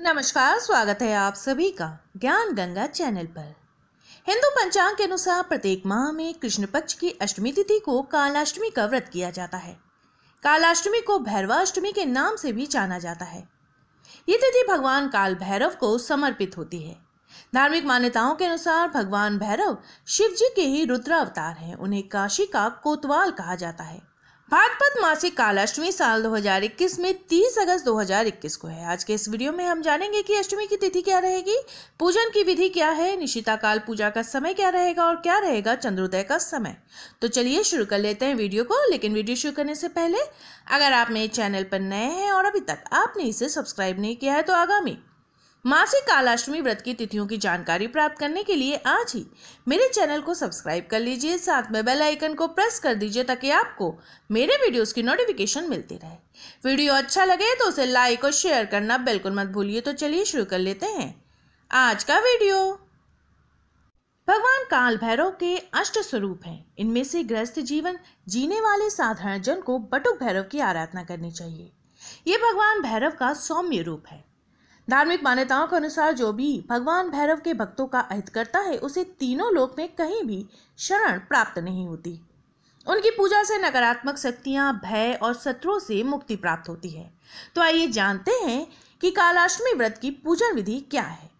नमस्कार स्वागत है आप सभी का ज्ञान गंगा चैनल पर हिंदू पंचांग के अनुसार प्रत्येक माह में कृष्ण पक्ष की अष्टमी तिथि को कालाष्टमी का व्रत किया जाता है कालाष्टमी को भैरवाष्टमी के नाम से भी जाना जाता है ये तिथि भगवान काल भैरव को समर्पित होती है धार्मिक मान्यताओं के अनुसार भगवान भैरव शिव जी के ही रुद्रावतार हैं उन्हें काशी का कोतवाल कहा जाता है भागपत मासिक काल अष्टमी साल 2021 में 30 अगस्त 2021 को है आज के इस वीडियो में हम जानेंगे कि अष्टमी की तिथि क्या रहेगी पूजन की विधि क्या है निशिता काल पूजा का समय क्या रहेगा और क्या रहेगा चंद्रोदय का समय तो चलिए शुरू कर लेते हैं वीडियो को लेकिन वीडियो शुरू करने से पहले अगर आप मेरे चैनल पर नए हैं और अभी तक आपने इसे सब्सक्राइब नहीं किया है तो आगामी मासिक कालाष्टमी व्रत की तिथियों की जानकारी प्राप्त करने के लिए आज ही मेरे चैनल को सब्सक्राइब कर लीजिए साथ में बेल आइकन को प्रेस कर दीजिए ताकि आपको मेरे वीडियोस की नोटिफिकेशन मिलती रहे वीडियो अच्छा लगे तो उसे लाइक और शेयर करना बिल्कुल मत भूलिए तो चलिए शुरू कर लेते हैं आज का वीडियो भगवान काल भैरव के अष्ट स्वरूप हैं इनमें से ग्रस्त जीवन जीने वाले साधारण जन को बटुक भैरव की आराधना करनी चाहिए ये भगवान भैरव का सौम्य रूप है धार्मिक मान्यताओं के अनुसार जो भी भगवान भैरव के भक्तों का अहित करता है उसे तीनों लोक में कहीं भी शरण प्राप्त नहीं होती उनकी पूजा से नकारात्मक शक्तियाँ भय और शत्रुओं से मुक्ति प्राप्त होती है तो आइए जानते हैं कि कालाष्टमी व्रत की पूजन विधि क्या है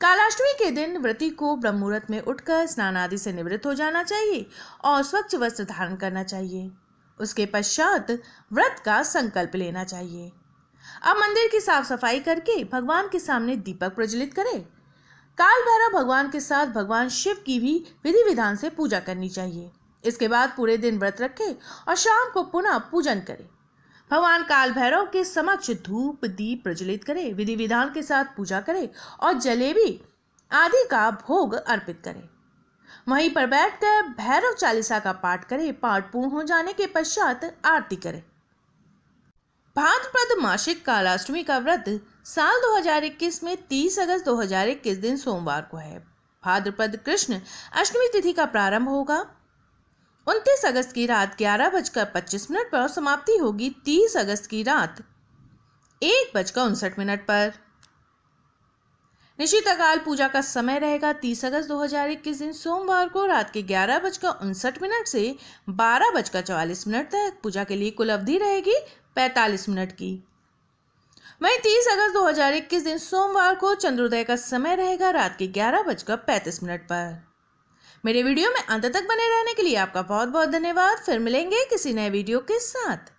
कालाष्टमी के दिन व्रती को ब्रह्ममुहूर्त में उठकर स्नान आदि से निवृत्त हो जाना चाहिए और स्वच्छ वस्त्र धारण करना चाहिए उसके पश्चात व्रत का संकल्प लेना चाहिए अब मंदिर की साफ सफाई करके भगवान के सामने दीपक प्रज्वलित करें काल भैरव भगवान के साथ भगवान शिव की भी विधि विधान से पूजा करनी चाहिए इसके बाद पूरे दिन व्रत रखें और शाम को पुनः पूजन करें भगवान काल भैरव के समक्ष धूप दीप प्रज्वलित करें विधि विधान के साथ पूजा करें और जलेबी आदि का भोग अर्पित करें वहीं पर बैठकर भैरव चालीसा का पाठ करें पाठ पूर्ण हो जाने के पश्चात आरती करें भाद मासिक कालाष्टमी का व्रत साल 2021 में 30 अगस्त 2021 दिन सोमवार को है भाद्रपद कृष्ण अष्टमी तिथि का प्रारंभ होगा 29 अगस्त की रात ग्यारह बजकर पच्चीस मिनट पर समाप्ति होगी 30 अगस्त की रात एक बजकर उनसठ मिनट पर निश्चित अकाल पूजा का समय रहेगा 30 अगस्त 2021 दिन सोमवार को रात के ग्यारह बजकर उनसठ मिनट से बारह बजकर चवालीस मिनट तक पूजा के लिए कुल अवधि रहेगी पैंतालीस मिनट की वहीं 30 अगस्त 2021 दिन सोमवार को चंद्रोदय का समय रहेगा रात के ग्यारह बजकर पैंतीस मिनट पर मेरे वीडियो में अंत तक बने रहने के लिए आपका बहुत बहुत धन्यवाद फिर मिलेंगे किसी नए वीडियो के साथ